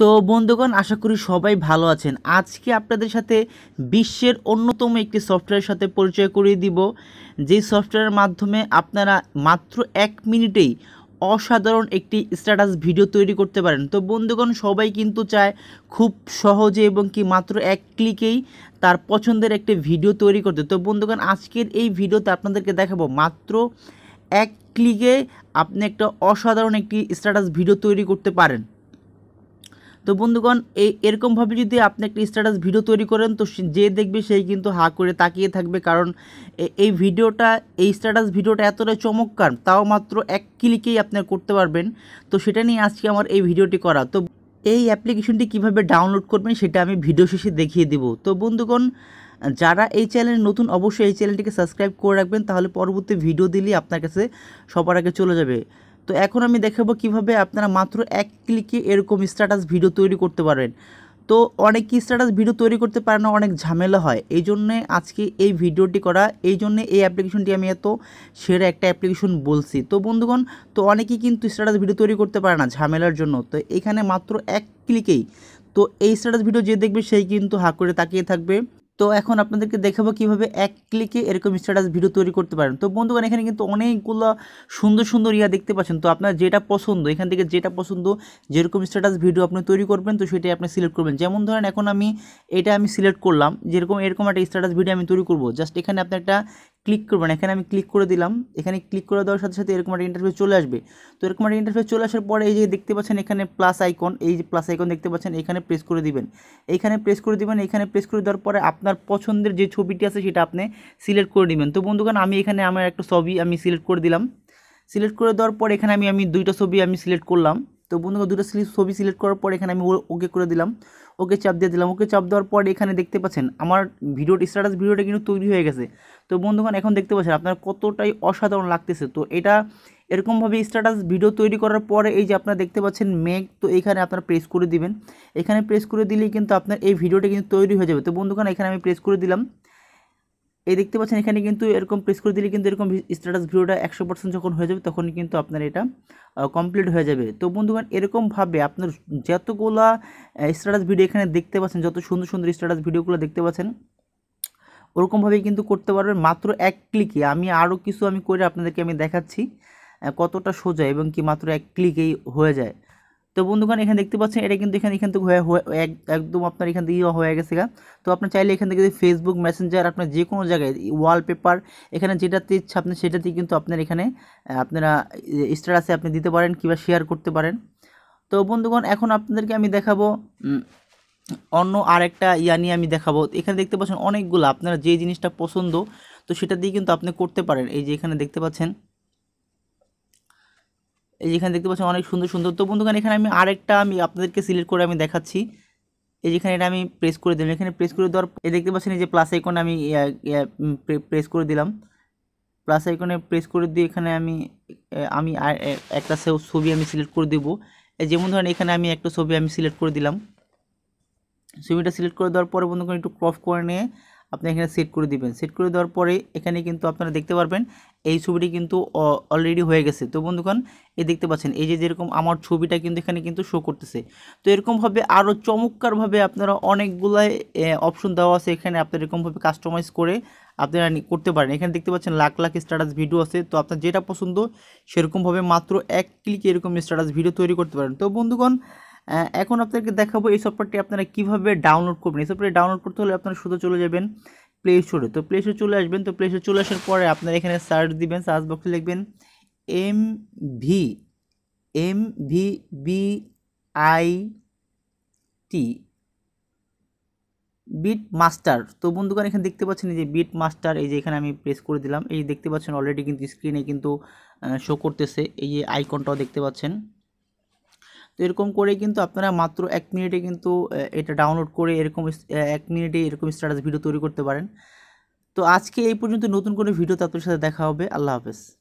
তো বন্ধুগণ আশা করি সবাই ভালো আছেন আজকে আপনাদের সাথে বিশ্বের অন্যতম একটি সফটওয়্যারের সাথে পরিচয় করিয়ে দিব যে সফটওয়্যারের মাধ্যমে আপনারা মাত্র এক মিনিটেই অসাধারণ একটি স্ট্যাটাস ভিডিও তৈরি করতে পারেন তো বন্ধুগণ সবাই কিন্তু চায় খুব সহজে এবং কি মাত্র এক ক্লিকেই তার পছন্দের একটি ভিডিও তৈরি করতে তো বন্ধুগণ আজকের এই ভিডিওতে আপনাদেরকে দেখাবো মাত্র এক ক্লিকে আপনি একটা অসাধারণ একটি স্ট্যাটাস ভিডিও তৈরি করতে পারেন তো বন্ধুগণ এই এরকমভাবে যদি আপনি একটা স্ট্যাটাস ভিডিও তৈরি করেন তো যে দেখবে সেই কিন্তু হা করে তাকিয়ে থাকবে কারণ এই ভিডিওটা এই স্ট্যাটাস ভিডিওটা এতটা চমৎকার তাও মাত্র এক ক্লিকেই আপনার করতে পারবেন তো সেটা নিয়ে আজকে আমার এই ভিডিওটি করা তো এই অ্যাপ্লিকেশনটি কিভাবে ডাউনলোড করবেন সেটা আমি ভিডিও শেষে দেখিয়ে দেব তো বন্ধুগণ যারা এই চ্যানেল নতুন অবশ্যই এই চ্যানেলটিকে সাবস্ক্রাইব করে রাখবেন তাহলে পরবর্তী ভিডিও দিলেই আপনার কাছে সবার আগে চলে যাবে তো এখন আমি দেখাবো কিভাবে আপনারা মাত্র এক ক্লিকে এরকম স্ট্যাটাস ভিডিও তৈরি করতে পারেন তো অনেক স্ট্যাটাস ভিডিও তৈরি করতে পারে না অনেক ঝামেলা হয় এই জন্যে আজকে এই ভিডিওটি করা এই জন্যে এই অ্যাপ্লিকেশনটি আমি এত সেরা একটা অ্যাপ্লিকেশন বলছি তো বন্ধুগণ তো অনেকেই কিন্তু স্ট্যাটাস ভিডিও তৈরি করতে পারে না ঝামেলার জন্য তো এখানে মাত্র এক ক্লিকেই তো এই স্ট্যাটাস ভিডিও যে দেখবে সেই কিন্তু হা করে তাকিয়ে থাকবে তো এখন আপনাদেরকে দেখাবো কীভাবে এক ক্লিকে এরকম স্ট্যাটাস ভিডিও তৈরি করতে পারেন তো বন্ধুগণ এখানে কিন্তু অনেকগুলো সুন্দর সুন্দর ইয়া দেখতে পাচ্ছেন তো আপনার যেটা পছন্দ এখান থেকে যেটা পছন্দ যেরকম স্ট্যাটাস ভিডিও আপনি তৈরি করবেন তো সেটাই আপনি সিলেক্ট করবেন যেমন ধরেন এখন আমি এটা আমি সিলেক্ট করলাম যেরকম এরকম একটা স্ট্যাটাস ভিডিও আমি তৈরি করবো জাস্ট এখানে আপনি একটা ক্লিক করবেন এখানে আমি ক্লিক করে দিলাম এখানে ক্লিক করে দেওয়ার সাথে সাথে এরকম একটা ইন্টারফেস চলে আসবে তো এরকম একটা ইন্টারফেস চলে আসার পরে এই যে দেখতে পাচ্ছেন এখানে প্লাস আইকন এই যে প্লাস আইকন দেখতে পাচ্ছেন এখানে প্রেস করে দিবেন এইখানে প্রেস করে দিবেন এখানে প্রেস করে দেওয়ার পরে আপনার পছন্দের যে ছবিটি আছে সেটা আপনি সিলেক্ট করে নেবেন তো বন্ধুগণ আমি এখানে আমার একটা ছবি আমি সিলেক্ট করে দিলাম সিলেক্ট করে দেওয়ার পর এখানে আমি আমি দুইটা ছবি আমি সিলেক্ট করলাম তো বন্ধুরা দুটো স্লিপ ছবি সিলেক্ট করার পর এখানে আমি ওকে করে দিলাম ওকে চাপ দিয়ে দিলাম ওকে চাপ দেওয়ার পর এখানে দেখতে পাচ্ছেন আমার ভিডিও স্ট্যাটাস ভিডিওটা কিন্তু তৈরি হয়ে গেছে তো বন্ধুগণ এখন দেখতে পাচ্ছেন আপনার কতটাই অসাধারণ লাগতেছে তো এটা এরকমভাবে স্ট্যাটাস ভিডিও তৈরি করার পরে এই যে আপনারা দেখতে পাচ্ছেন মেঘ তো এখানে আপনারা প্রেস করে দিবেন এখানে প্রেস করে দিলেই কিন্তু আপনার এই ভিডিওটা কিন্তু তৈরি হয়ে যাবে তো বন্ধুগণ এখানে আমি প্রেস করে দিলাম এই দেখতে পাচ্ছেন এখানে কিন্তু এরকম প্রেস করে দিলে কিন্তু এরকম স্ট্যাটাস ভিডিওটা একশো পার্সেন্ট যখন হয়ে যাবে তখন কিন্তু আপনার এটা কমপ্লিট হয়ে যাবে তো বন্ধুগণ এরকমভাবে আপনার যতগুলা স্ট্যাটাস ভিডিও এখানে দেখতে পাচ্ছেন যত সুন্দর সুন্দর স্ট্যাটাস ভিডিওগুলো দেখতে পাচ্ছেন ওরকমভাবেই কিন্তু করতে পারবেন মাত্র এক ক্লিকে আমি আরও কিছু আমি করে আপনাদেরকে আমি দেখাচ্ছি কতটা সোজা এবং কি মাত্র এক ক্লিকেই হয়ে যায় তো বন্ধুগণ এখানে দেখতে পাচ্ছেন এটা কিন্তু এখানে এখান থেকে একদম আপনার এখান থেকে ইয়ে হয়ে গেছে তো আপনার চাইলে এখান থেকে ফেসবুক মেসেঞ্জার আপনার যে কোনো জায়গায় ওয়ালপেপার এখানে যেটাতে ইচ্ছা আপনি সেটাতে কিন্তু আপনার এখানে আপনারা স্ট্যাটাসে আপনি দিতে পারেন কিংবা শেয়ার করতে পারেন তো বন্ধুগণ এখন আপনাদেরকে আমি দেখাবো অন্য আরেকটা ইয়া নিয়ে আমি দেখাবো এখানে দেখতে পাচ্ছেন অনেকগুলো আপনারা যে জিনিসটা পছন্দ তো সেটা দিয়ে কিন্তু আপনি করতে পারেন এই যে এখানে দেখতে পাচ্ছেন এই যেখানে দেখতে পাচ্ছেন অনেক সুন্দর সুন্দর তো বন্ধুগান এখানে আমি আরেকটা আমি আপনাদেরকে সিলেক্ট করে আমি দেখাচ্ছি এই যেখানে এটা আমি প্রেস করে দিলাম এখানে প্রেস করে দেওয়ার এই দেখতে পাচ্ছেন এই যে প্লাস আইকন আমি প্রেস করে দিলাম প্লাস আইকনে প্রেস করে দিয়ে এখানে আমি আমি একটা ছবি আমি সিলেক্ট করে দেবো যেমন ধরেন এখানে আমি একটা ছবি আমি সিলেক্ট করে দিলাম ছবিটা সিলেক্ট করে দেওয়ার পরে বন্ধুগণ একটু ক্রপ করে নিয়ে আপনি এখানে সেট করে দিবেন সেট করে দেওয়ার পরে এখানে কিন্তু আপনারা দেখতে পারবেন এই ছবিটি কিন্তু অলরেডি হয়ে গেছে তো বন্ধুগণ এই দেখতে পাচ্ছেন এই যে যেরকম আমার ছবিটা কিন্তু এখানে কিন্তু শো করতেছে তো এরকমভাবে আরও চমৎকারভাবে আপনারা অনেকগুলাই অপশন দেওয়া আছে এখানে আপনারা এরকমভাবে কাস্টমাইজ করে আপনারা করতে পারেন এখানে দেখতে পাচ্ছেন লাখ লাখ স্ট্যাটাস ভিডিও আছে তো আপনার যেটা পছন্দ সেরকমভাবে মাত্র এক ক্লিকে এরকম স্ট্যাটাস ভিডিও তৈরি করতে পারেন তো বন্ধুগণ এখন আপনাদেরকে দেখাবো এই সফটওয়্যারটি আপনারা কীভাবে ডাউনলোড করবেন এই সফটওয়্যার ডাউনলোড করতে হলে আপনারা শুধু চলে যাবেন প্লে স্টোরে তো প্লে স্টোরে চলে আসবেন তো প্লে স্টোরে চলে আসার পরে আপনারা এখানে সার্চ দিবেন সার্চ বক্সে লিখবেন M V M V B I T beat master তো বন্ধুগণ এখানে দেখতে পাচ্ছেন যে বিট মাস্টার এই যে এখানে আমি প্রেস করে দিলাম এই দেখতে পাচ্ছেন অলরেডি কিন্তু স্ক্রিনে কিন্তু শো করতেছে এই যে আইকনটাও দেখতে পাচ্ছেন তো এরকম করে কিন্তু আপনারা মাত্র এক মিনিটে কিন্তু এটা ডাউনলোড করে এরকম এক মিনিটে এরকম স্ট্যাটাস ভিডিও তৈরি করতে পারেন তো আজকে এই পর্যন্ত নতুন কোনো ভিডিও তাদের সাথে দেখা হবে আল্লাহ হাফেজ